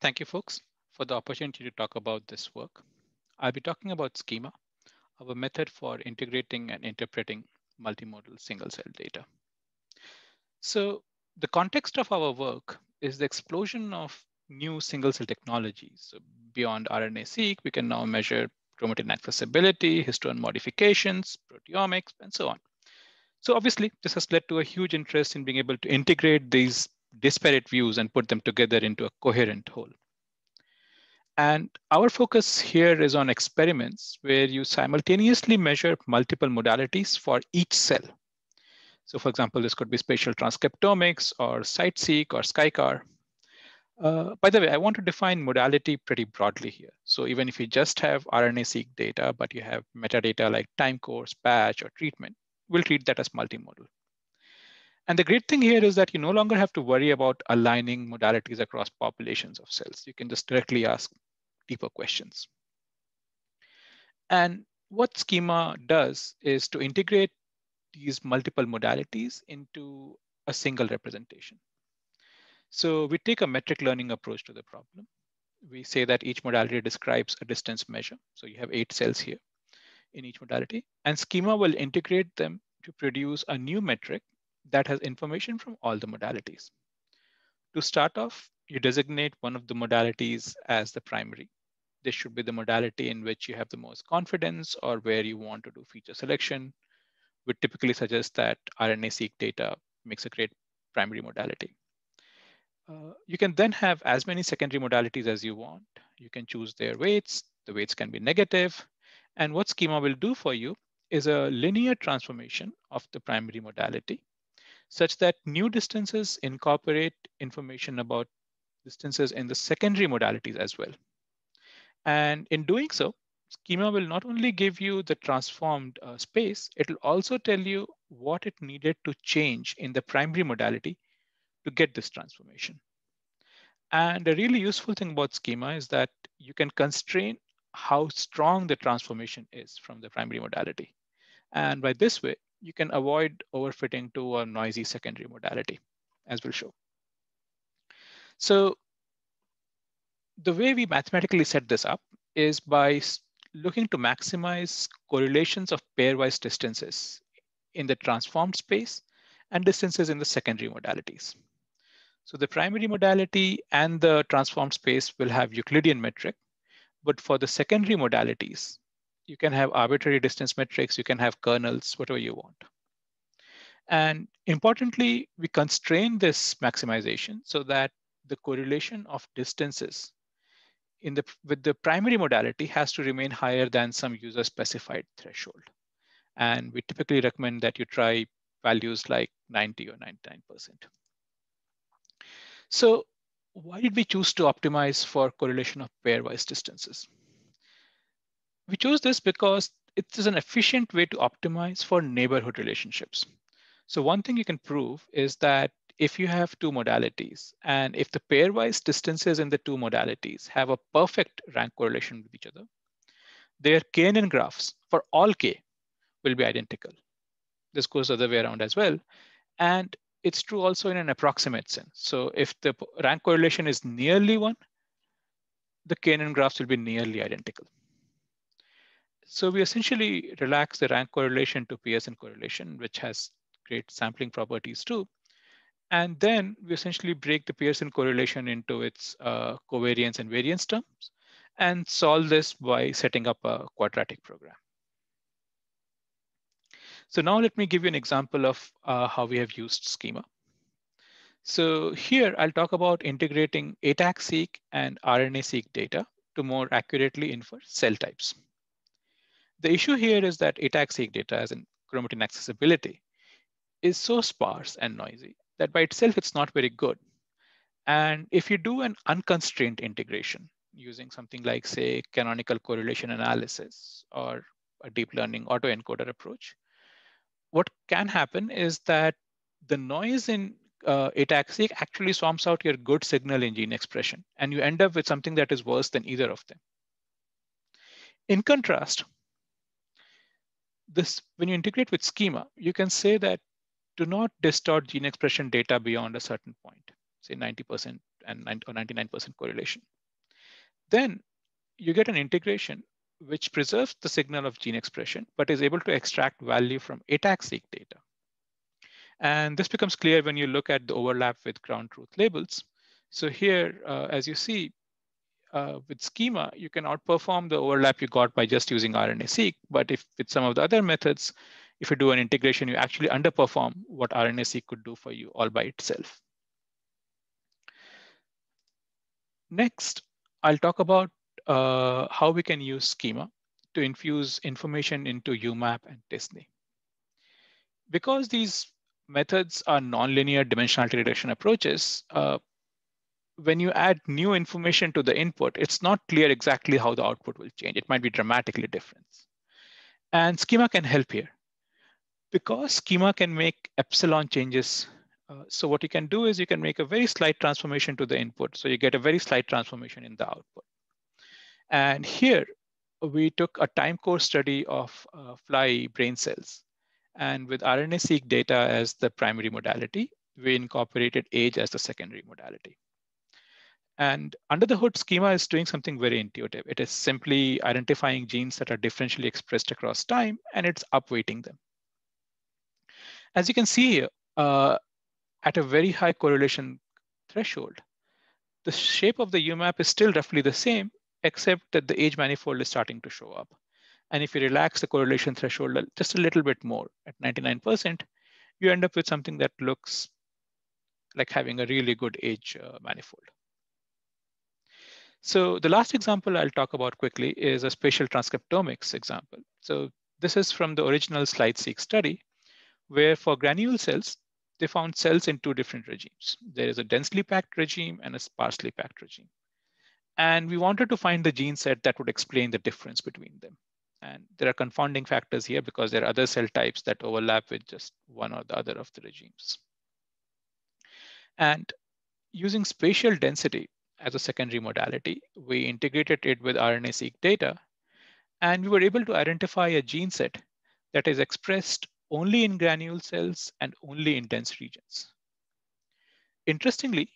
Thank you, folks, for the opportunity to talk about this work. I'll be talking about schema, our method for integrating and interpreting multimodal single cell data. So the context of our work is the explosion of new single cell technologies. So beyond RNA-seq, we can now measure chromatin accessibility, histone modifications, proteomics, and so on. So obviously, this has led to a huge interest in being able to integrate these disparate views and put them together into a coherent whole. And our focus here is on experiments where you simultaneously measure multiple modalities for each cell. So for example, this could be spatial transcriptomics or SiteSeq or SkyCar. Uh, by the way, I want to define modality pretty broadly here. So even if you just have RNA-seq data, but you have metadata like time course, batch, or treatment, we'll treat that as multimodal. And the great thing here is that you no longer have to worry about aligning modalities across populations of cells. You can just directly ask deeper questions. And what schema does is to integrate these multiple modalities into a single representation. So we take a metric learning approach to the problem. We say that each modality describes a distance measure. So you have eight cells here in each modality and schema will integrate them to produce a new metric that has information from all the modalities. To start off, you designate one of the modalities as the primary. This should be the modality in which you have the most confidence or where you want to do feature selection. We typically suggest that RNA-seq data makes a great primary modality. Uh, you can then have as many secondary modalities as you want. You can choose their weights. The weights can be negative. And what schema will do for you is a linear transformation of the primary modality such that new distances incorporate information about distances in the secondary modalities as well. And in doing so, schema will not only give you the transformed uh, space, it'll also tell you what it needed to change in the primary modality to get this transformation. And a really useful thing about schema is that you can constrain how strong the transformation is from the primary modality. And by this way, you can avoid overfitting to a noisy secondary modality, as we'll show. So the way we mathematically set this up is by looking to maximize correlations of pairwise distances in the transformed space and distances in the secondary modalities. So the primary modality and the transformed space will have Euclidean metric, but for the secondary modalities, you can have arbitrary distance metrics, you can have kernels, whatever you want. And importantly, we constrain this maximization so that the correlation of distances in the, with the primary modality has to remain higher than some user specified threshold. And we typically recommend that you try values like 90 or 99%. So why did we choose to optimize for correlation of pairwise distances? We chose this because it is an efficient way to optimize for neighborhood relationships. So one thing you can prove is that if you have two modalities and if the pairwise distances in the two modalities have a perfect rank correlation with each other, their KNN graphs for all K will be identical. This goes the other way around as well. And it's true also in an approximate sense. So if the rank correlation is nearly one, the KNN graphs will be nearly identical. So we essentially relax the rank correlation to Pearson correlation, which has great sampling properties too. And then we essentially break the Pearson correlation into its uh, covariance and variance terms and solve this by setting up a quadratic program. So now let me give you an example of uh, how we have used schema. So here I'll talk about integrating ATAC-seq and RNA-seq data to more accurately infer cell types. The issue here is that ATAC-seq data, as in chromatin accessibility, is so sparse and noisy that by itself, it's not very good. And if you do an unconstrained integration using something like, say, canonical correlation analysis or a deep learning autoencoder approach, what can happen is that the noise in uh, seq actually swamps out your good signal in gene expression, and you end up with something that is worse than either of them. In contrast, this, when you integrate with schema, you can say that do not distort gene expression data beyond a certain point, say 90% and 90 or 99% correlation. Then you get an integration which preserves the signal of gene expression, but is able to extract value from ATAC-seq data. And this becomes clear when you look at the overlap with ground truth labels. So here, uh, as you see, uh, with schema, you can outperform the overlap you got by just using RNA-seq. But if with some of the other methods, if you do an integration, you actually underperform what RNA-seq could do for you all by itself. Next, I'll talk about uh, how we can use schema to infuse information into UMAP and Disney. Because these methods are nonlinear dimensionality reduction approaches, uh, when you add new information to the input, it's not clear exactly how the output will change. It might be dramatically different. And schema can help here. Because schema can make epsilon changes, uh, so what you can do is you can make a very slight transformation to the input. So you get a very slight transformation in the output. And here we took a time course study of uh, fly brain cells. And with RNA-seq data as the primary modality, we incorporated age as the secondary modality. And under the hood schema is doing something very intuitive. It is simply identifying genes that are differentially expressed across time and it's upweighting them. As you can see here, uh, at a very high correlation threshold, the shape of the UMAP is still roughly the same, except that the age manifold is starting to show up. And if you relax the correlation threshold just a little bit more at 99%, you end up with something that looks like having a really good age uh, manifold. So the last example I'll talk about quickly is a spatial transcriptomics example. So this is from the original SlideSeq study, where for granule cells, they found cells in two different regimes. There is a densely packed regime and a sparsely packed regime. And we wanted to find the gene set that would explain the difference between them. And there are confounding factors here because there are other cell types that overlap with just one or the other of the regimes. And using spatial density, as a secondary modality. We integrated it with RNA-seq data, and we were able to identify a gene set that is expressed only in granule cells and only in dense regions. Interestingly,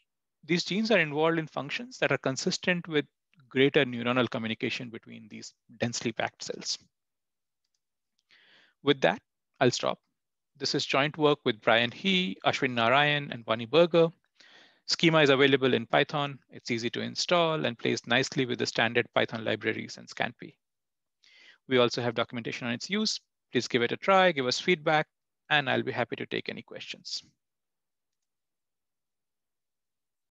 these genes are involved in functions that are consistent with greater neuronal communication between these densely packed cells. With that, I'll stop. This is joint work with Brian He, Ashwin Narayan, and Bonnie Berger. Schema is available in Python. It's easy to install and plays nicely with the standard Python libraries and Scanpy. We also have documentation on its use. Please give it a try, give us feedback, and I'll be happy to take any questions.